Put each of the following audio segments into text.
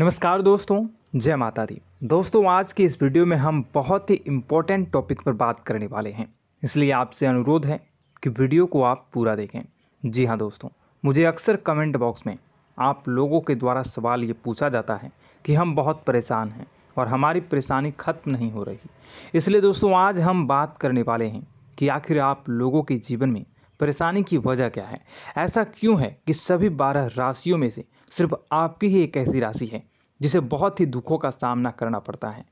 नमस्कार दोस्तों जय माता दी दोस्तों आज की इस वीडियो में हम बहुत ही इम्पोर्टेंट टॉपिक पर बात करने वाले हैं इसलिए आपसे अनुरोध है कि वीडियो को आप पूरा देखें जी हाँ दोस्तों मुझे अक्सर कमेंट बॉक्स में आप लोगों के द्वारा सवाल ये पूछा जाता है कि हम बहुत परेशान हैं और हमारी परेशानी खत्म नहीं हो रही इसलिए दोस्तों आज हम बात करने वाले हैं कि आखिर आप लोगों के जीवन में परेशानी की वजह क्या है ऐसा क्यों है कि सभी बारह राशियों में से सिर्फ आपकी ही एक ऐसी राशि है जिसे बहुत ही दुखों का सामना करना पड़ता है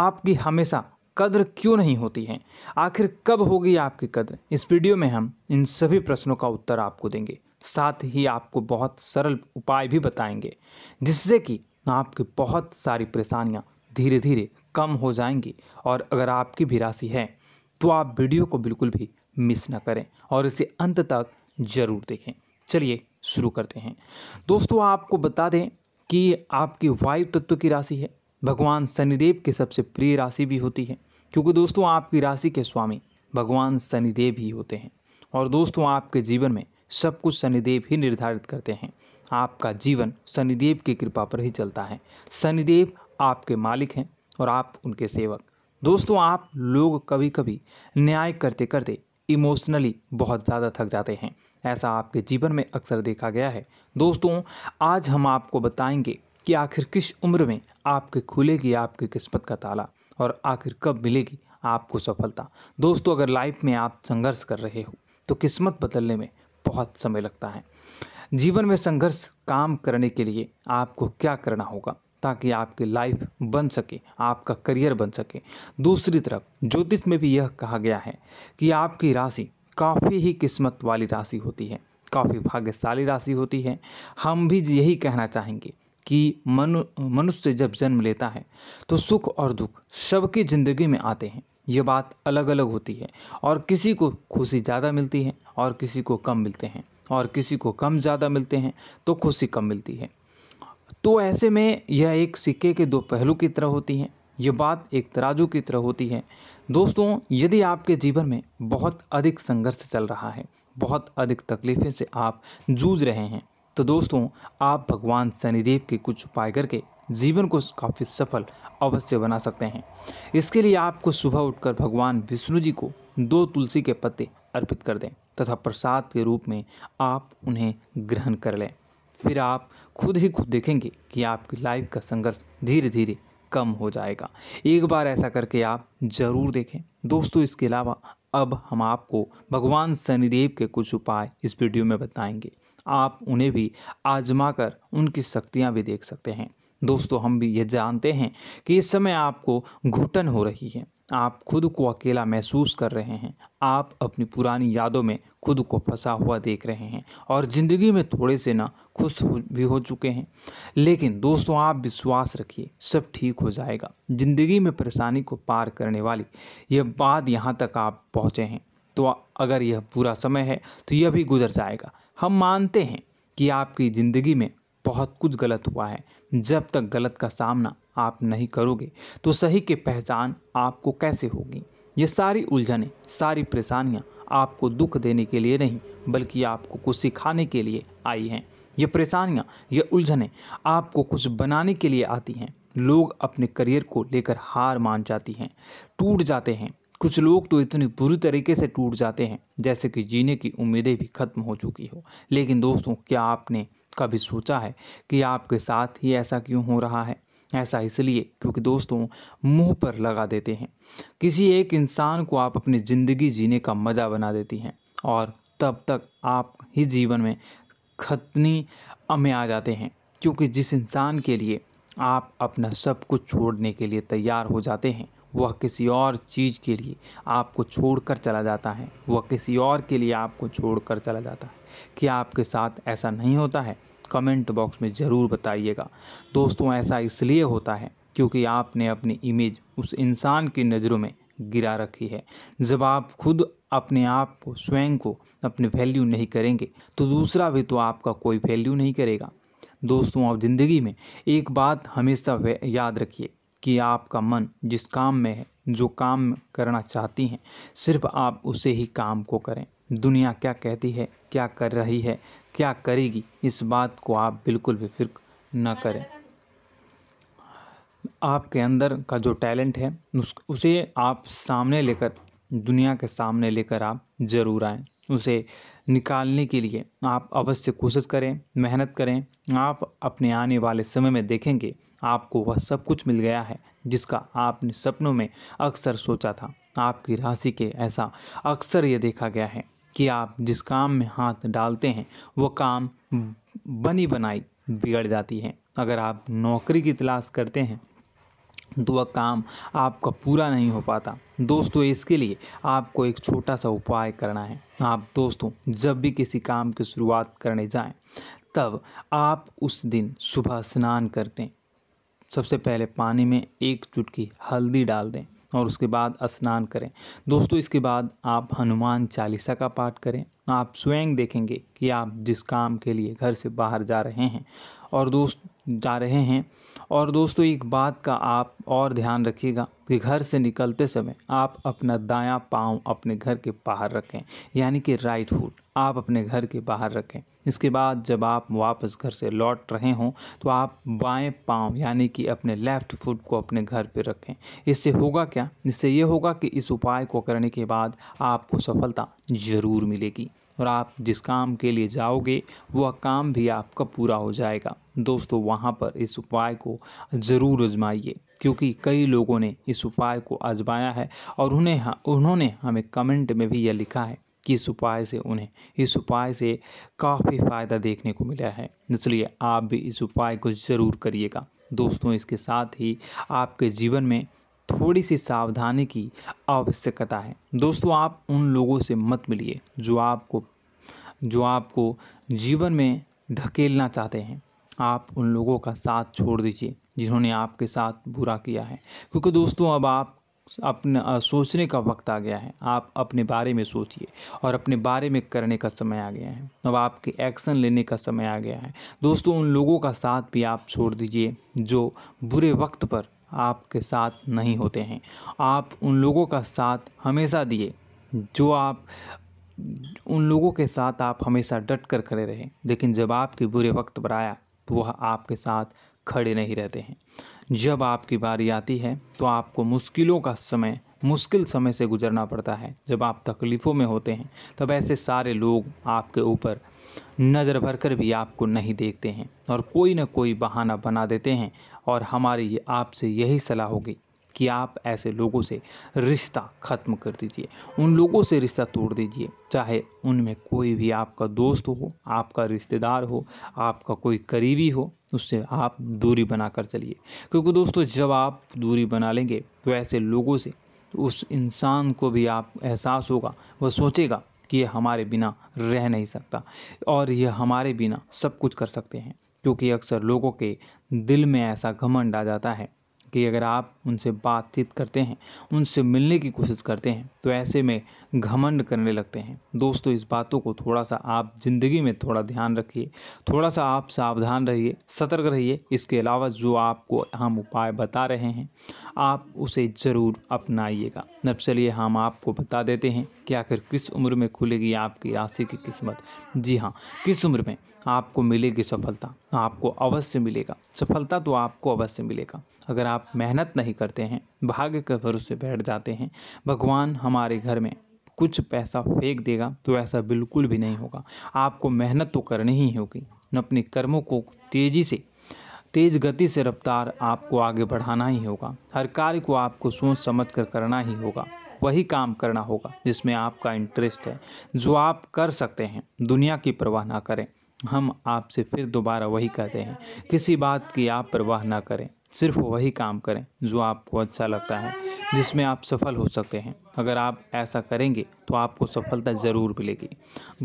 आपकी हमेशा कदर क्यों नहीं होती है आखिर कब होगी आपकी कदर इस वीडियो में हम इन सभी प्रश्नों का उत्तर आपको देंगे साथ ही आपको बहुत सरल उपाय भी बताएंगे जिससे कि आपकी बहुत सारी परेशानियाँ धीरे धीरे कम हो जाएंगी और अगर आपकी भी राशि है तो आप वीडियो को बिल्कुल भी मिस ना करें और इसे अंत तक ज़रूर देखें चलिए शुरू करते हैं दोस्तों आपको बता दें कि आपकी वायु तत्व की राशि है भगवान शनिदेव की सबसे प्रिय राशि भी होती है क्योंकि दोस्तों आपकी राशि के स्वामी भगवान शनिदेव ही होते हैं और दोस्तों आपके जीवन में सब कुछ शनिदेव ही निर्धारित करते हैं आपका जीवन शनिदेव की कृपा पर ही चलता है शनिदेव आपके मालिक हैं और आप उनके सेवक दोस्तों आप लोग कभी कभी न्याय करते करते इमोशनली बहुत ज़्यादा थक जाते हैं ऐसा आपके जीवन में अक्सर देखा गया है दोस्तों आज हम आपको बताएंगे कि आखिर किस उम्र में आपके खुलेगी आपकी किस्मत का ताला और आखिर कब मिलेगी आपको सफलता दोस्तों अगर लाइफ में आप संघर्ष कर रहे हो तो किस्मत बदलने में बहुत समय लगता है जीवन में संघर्ष काम करने के लिए आपको क्या करना होगा ताकि आपकी लाइफ बन सके आपका करियर बन सके दूसरी तरफ ज्योतिष में भी यह कहा गया है कि आपकी राशि काफ़ी ही किस्मत वाली राशि होती है काफ़ी भाग्यशाली राशि होती है हम भी यही कहना चाहेंगे कि मनु मनुष्य जब जन्म लेता है तो सुख और दुख सबकी ज़िंदगी में आते हैं ये बात अलग अलग होती है और किसी को खुशी ज़्यादा मिलती है और किसी को कम मिलते हैं और किसी को कम ज़्यादा मिलते हैं तो खुशी कम मिलती है तो ऐसे में यह एक सिक्के के दो पहलू की तरह होती हैं ये बात एक तराजू की तरह होती है दोस्तों यदि आपके जीवन में बहुत अधिक संघर्ष चल रहा है बहुत अधिक तकलीफ़ें से आप जूझ रहे हैं तो दोस्तों आप भगवान शनिदेव के कुछ उपाय करके जीवन को काफ़ी सफल अवश्य बना सकते हैं इसके लिए आपको सुबह उठकर भगवान विष्णु जी को दो तुलसी के पत्ते अर्पित कर दें तथा प्रसाद के रूप में आप उन्हें ग्रहण कर लें फिर आप खुद ही खुद देखेंगे कि आपकी लाइफ का संघर्ष धीरे धीरे कम हो जाएगा एक बार ऐसा करके आप ज़रूर देखें दोस्तों इसके अलावा अब हम आपको भगवान शनिदेव के कुछ उपाय इस वीडियो में बताएंगे आप उन्हें भी आजमा कर उनकी शक्तियाँ भी देख सकते हैं दोस्तों हम भी ये जानते हैं कि इस समय आपको घुटन हो रही है आप खुद को अकेला महसूस कर रहे हैं आप अपनी पुरानी यादों में खुद को फंसा हुआ देख रहे हैं और ज़िंदगी में थोड़े से ना खुश भी हो चुके हैं लेकिन दोस्तों आप विश्वास रखिए सब ठीक हो जाएगा ज़िंदगी में परेशानी को पार करने वाली यह बात यहाँ तक आप पहुँचे हैं तो अगर यह पूरा समय है तो यह भी गुजर जाएगा हम मानते हैं कि आपकी ज़िंदगी में बहुत कुछ गलत हुआ है जब तक गलत का सामना आप नहीं करोगे तो सही की पहचान आपको कैसे होगी ये सारी उलझनें सारी परेशानियाँ आपको दुख देने के लिए नहीं बल्कि आपको कुछ सिखाने के लिए आई हैं ये परेशानियाँ ये उलझनें आपको कुछ बनाने के लिए आती हैं लोग अपने करियर को लेकर हार मान जाती हैं टूट जाते हैं कुछ लोग तो इतने बुरी तरीके से टूट जाते हैं जैसे कि जीने की उम्मीदें भी खत्म हो चुकी हो लेकिन दोस्तों क्या आपने कभी सोचा है कि आपके साथ ही ऐसा क्यों हो रहा है ऐसा इसलिए क्योंकि दोस्तों मुंह पर लगा देते हैं किसी एक इंसान को आप अपनी ज़िंदगी जीने का मज़ा बना देती हैं और तब तक आप ही जीवन में खतनी में आ जाते हैं क्योंकि जिस इंसान के लिए आप अपना सब कुछ छोड़ने के लिए तैयार हो जाते हैं वह किसी और चीज़ के लिए आपको छोड़कर चला जाता है वह किसी और के लिए आपको छोड़कर चला जाता है क्या आपके साथ ऐसा नहीं होता है कमेंट बॉक्स में ज़रूर बताइएगा दोस्तों ऐसा इसलिए होता है क्योंकि आपने अपनी इमेज उस इंसान की नज़रों में गिरा रखी है जब आप खुद अपने आप को स्वयं को अपने वैल्यू नहीं करेंगे तो दूसरा भी तो आपका कोई वैल्यू नहीं करेगा दोस्तों आप ज़िंदगी में एक बात हमेशा याद रखिए कि आपका मन जिस काम में है जो काम करना चाहती हैं सिर्फ आप उसे ही काम को करें दुनिया क्या कहती है क्या कर रही है क्या करेगी इस बात को आप बिल्कुल भी फिक्र न करें आपके अंदर का जो टैलेंट है उस उसे आप सामने लेकर दुनिया के सामने लेकर आप ज़रूर आएँ उसे निकालने के लिए आप अवश्य कोशिश करें मेहनत करें आप अपने आने वाले समय में देखेंगे आपको वह सब कुछ मिल गया है जिसका आपने सपनों में अक्सर सोचा था आपकी राशि के ऐसा अक्सर ये देखा गया है कि आप जिस काम में हाथ डालते हैं वह काम बनी बनाई बिगड़ जाती है अगर आप नौकरी की तलाश करते हैं तो वह काम आपका पूरा नहीं हो पाता दोस्तों इसके लिए आपको एक छोटा सा उपाय करना है आप दोस्तों जब भी किसी काम की शुरुआत करने जाएं तब आप उस दिन सुबह स्नान करते हैं सबसे पहले पानी में एक चुटकी हल्दी डाल दें और उसके बाद स्नान करें दोस्तों इसके बाद आप हनुमान चालीसा का पाठ करें आप स्वयं देखेंगे कि आप जिस काम के लिए घर से बाहर जा रहे हैं और दोस्त जा रहे हैं और दोस्तों एक बात का आप और ध्यान रखिएगा कि घर से निकलते समय आप अपना दायां पांव अपने घर के बाहर रखें यानी कि राइट फुट आप अपने घर के बाहर रखें इसके बाद जब आप वापस घर से लौट रहे हों तो आप बाएं पांव यानी कि अपने लेफ़्ट फुट को अपने घर पर रखें इससे होगा क्या इससे ये होगा कि इस उपाय को करने के बाद आपको सफलता ज़रूर मिलेगी और आप जिस काम के लिए जाओगे वह काम भी आपका पूरा हो जाएगा दोस्तों वहाँ पर इस उपाय को ज़रूर आजमाइए क्योंकि कई लोगों ने इस उपाय को आजमाया है और उन्हें उन्होंने हमें कमेंट में भी यह लिखा है कि इस उपाय से उन्हें इस उपाय से काफ़ी फ़ायदा देखने को मिला है इसलिए आप भी इस उपाय को ज़रूर करिएगा दोस्तों इसके साथ ही आपके जीवन में थोड़ी सी सावधानी की आवश्यकता है दोस्तों आप उन लोगों से मत मिलिए जो आपको जो आपको जीवन में ढकेलना चाहते हैं आप उन लोगों का साथ छोड़ दीजिए जिन्होंने आपके साथ बुरा किया है क्योंकि दोस्तों अब आप अपना सोचने का वक्त आ गया है आप अपने बारे में सोचिए और अपने बारे में करने का समय आ गया है अब आपके एक्शन लेने का समय आ गया है दोस्तों उन लोगों का साथ भी आप छोड़ दीजिए जो बुरे वक्त पर आपके साथ नहीं होते हैं आप उन लोगों का साथ हमेशा दिए जो आप उन लोगों के साथ आप हमेशा डट कर खड़े रहे लेकिन जब आपके बुरे वक्त पर आया तो वह आपके साथ खड़े नहीं रहते हैं जब आपकी बारी आती है तो आपको मुश्किलों का समय मुश्किल समय से गुजरना पड़ता है जब आप तकलीफ़ों में होते हैं तब ऐसे सारे लोग आपके ऊपर नज़र भर कर भी आपको नहीं देखते हैं और कोई ना कोई बहाना बना देते हैं और हमारी ये आपसे यही सलाह होगी कि आप ऐसे लोगों से रिश्ता ख़त्म कर दीजिए उन लोगों से रिश्ता तोड़ दीजिए चाहे उनमें कोई भी आपका दोस्त हो आपका रिश्तेदार हो आपका कोई करीबी हो उससे आप दूरी बना कर चलिए क्योंकि दोस्तों जब आप दूरी बना लेंगे तो ऐसे लोगों से तो उस इंसान को भी आप एहसास होगा वह सोचेगा कि ये हमारे बिना रह नहीं सकता और ये हमारे बिना सब कुछ कर सकते हैं क्योंकि अक्सर लोगों के दिल में ऐसा घमंड आ जाता है कि अगर आप उनसे बातचीत करते हैं उनसे मिलने की कोशिश करते हैं तो ऐसे में घमंड करने लगते हैं दोस्तों इस बातों को थोड़ा सा आप ज़िंदगी में थोड़ा ध्यान रखिए थोड़ा सा आप सावधान रहिए सतर्क रहिए इसके अलावा जो आपको हम उपाय बता रहे हैं आप उसे ज़रूर अपनाइएगा नब चलिए हम आपको बता देते हैं कि आखिर किस उम्र में खुलेगी आपकी राशि की किस्मत जी हाँ किस उम्र में आपको मिलेगी सफलता आपको अवश्य मिलेगा सफलता तो आपको अवश्य मिलेगा अगर आप आप मेहनत नहीं करते हैं भाग्य के भरोसे बैठ जाते हैं भगवान हमारे घर में कुछ पैसा फेंक देगा तो ऐसा बिल्कुल भी नहीं होगा आपको मेहनत तो करनी ही होगी अपने कर्मों को तेज़ी से तेज़ गति से रफ्तार आपको आगे बढ़ाना ही होगा हर कार्य को आपको सोच समझ कर करना ही होगा वही काम करना होगा जिसमें आपका इंटरेस्ट है जो आप कर सकते हैं दुनिया की परवाह ना करें हम आपसे फिर दोबारा वही कहते हैं किसी बात की आप परवाह ना करें सिर्फ वही काम करें जो आपको अच्छा लगता है जिसमें आप सफल हो सकते हैं अगर आप ऐसा करेंगे तो आपको सफलता ज़रूर मिलेगी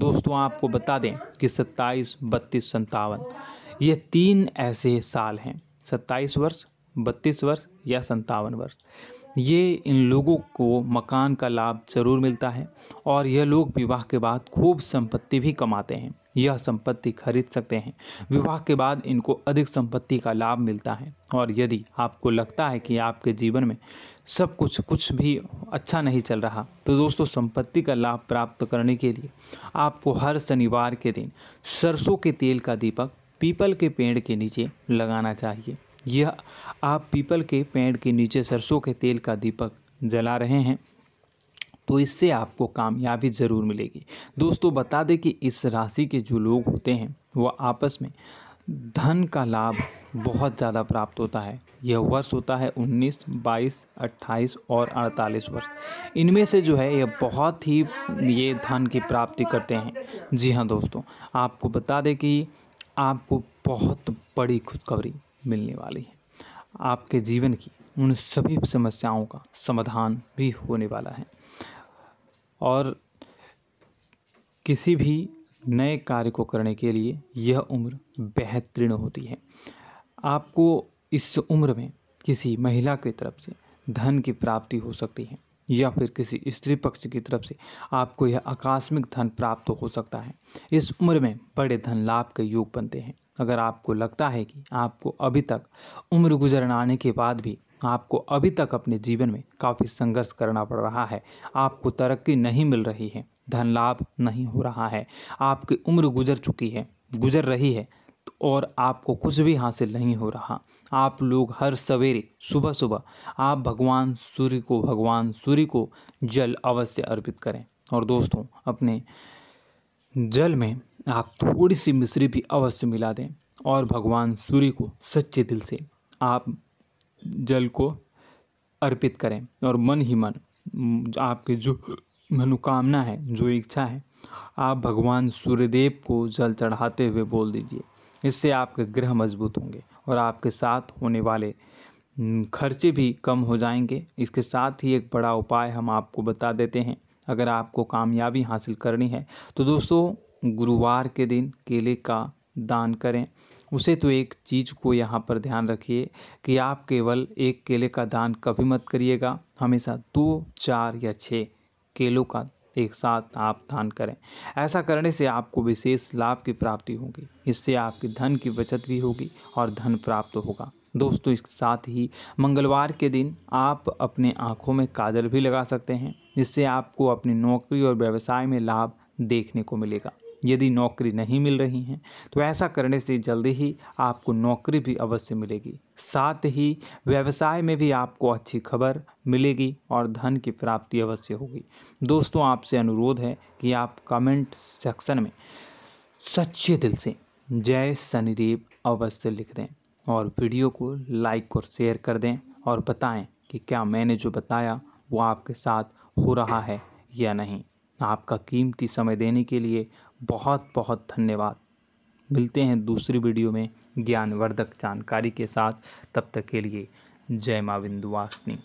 दोस्तों आपको बता दें कि सत्ताईस बत्तीस संतावन ये तीन ऐसे साल हैं सत्ताईस वर्ष बत्तीस वर्ष या संतावन वर्ष ये इन लोगों को मकान का लाभ ज़रूर मिलता है और यह लोग विवाह के बाद खूब संपत्ति भी कमाते हैं यह संपत्ति खरीद सकते हैं विवाह के बाद इनको अधिक संपत्ति का लाभ मिलता है और यदि आपको लगता है कि आपके जीवन में सब कुछ कुछ भी अच्छा नहीं चल रहा तो दोस्तों संपत्ति का लाभ प्राप्त करने के लिए आपको हर शनिवार के दिन सरसों के तेल का दीपक पीपल के पेड़ के नीचे लगाना चाहिए यह आप पीपल के पेड़ के नीचे सरसों के तेल का दीपक जला रहे हैं तो इससे आपको कामयाबी ज़रूर मिलेगी दोस्तों बता दें कि इस राशि के जो लोग होते हैं वह आपस में धन का लाभ बहुत ज़्यादा प्राप्त होता है यह वर्ष होता है 19, 22, 28 और 48 वर्ष इनमें से जो है यह बहुत ही ये धन की प्राप्ति करते हैं जी हाँ दोस्तों आपको बता दें कि आपको बहुत बड़ी खुशखबरी मिलने वाली है आपके जीवन की उन सभी समस्याओं का समाधान भी होने वाला है और किसी भी नए कार्य को करने के लिए यह उम्र बेहतरीन होती है आपको इस उम्र में किसी महिला की तरफ से धन की प्राप्ति हो सकती है या फिर किसी स्त्री पक्ष की तरफ से आपको यह आकस्मिक धन प्राप्त हो सकता है इस उम्र में बड़े धन लाभ के योग बनते हैं अगर आपको लगता है कि आपको अभी तक उम्र गुजरने के बाद भी आपको अभी तक अपने जीवन में काफ़ी संघर्ष करना पड़ रहा है आपको तरक्की नहीं मिल रही है धन लाभ नहीं हो रहा है आपकी उम्र गुजर चुकी है गुजर रही है तो और आपको कुछ भी हासिल नहीं हो रहा आप लोग हर सवेरे सुबह सुबह आप भगवान सूर्य को भगवान सूर्य को जल अवश्य अर्पित करें और दोस्तों अपने जल में आप थोड़ी सी मिश्री भी अवश्य मिला दें और भगवान सूर्य को सच्चे दिल से आप जल को अर्पित करें और मन ही मन आपके जो मनोकामना है जो इच्छा है आप भगवान सूर्यदेव को जल चढ़ाते हुए बोल दीजिए इससे आपके ग्रह मजबूत होंगे और आपके साथ होने वाले खर्चे भी कम हो जाएंगे इसके साथ ही एक बड़ा उपाय हम आपको बता देते हैं अगर आपको कामयाबी हासिल करनी है तो दोस्तों गुरुवार के दिन केले का दान करें उसे तो एक चीज़ को यहाँ पर ध्यान रखिए कि आप केवल एक केले का दान कभी मत करिएगा हमेशा दो चार या छः केलों का एक साथ आप दान करें ऐसा करने से आपको विशेष लाभ की प्राप्ति होगी इससे आपकी धन की बचत भी होगी और धन प्राप्त होगा दोस्तों इसके साथ ही मंगलवार के दिन आप अपने आँखों में काजल भी लगा सकते हैं जिससे आपको अपनी नौकरी और व्यवसाय में लाभ देखने को मिलेगा यदि नौकरी नहीं मिल रही हैं तो ऐसा करने से जल्दी ही आपको नौकरी भी अवश्य मिलेगी साथ ही व्यवसाय में भी आपको अच्छी खबर मिलेगी और धन की प्राप्ति अवश्य होगी दोस्तों आपसे अनुरोध है कि आप कमेंट सेक्शन में सच्चे दिल से जय शनिदेव अवश्य लिख दें और वीडियो को लाइक और शेयर कर दें और बताएं कि क्या मैंने जो बताया वो आपके साथ हो रहा है या नहीं आपका कीमती समय देने के लिए बहुत बहुत धन्यवाद मिलते हैं दूसरी वीडियो में ज्ञानवर्धक जानकारी के साथ तब तक के लिए जय माँ विंध्यवासिनी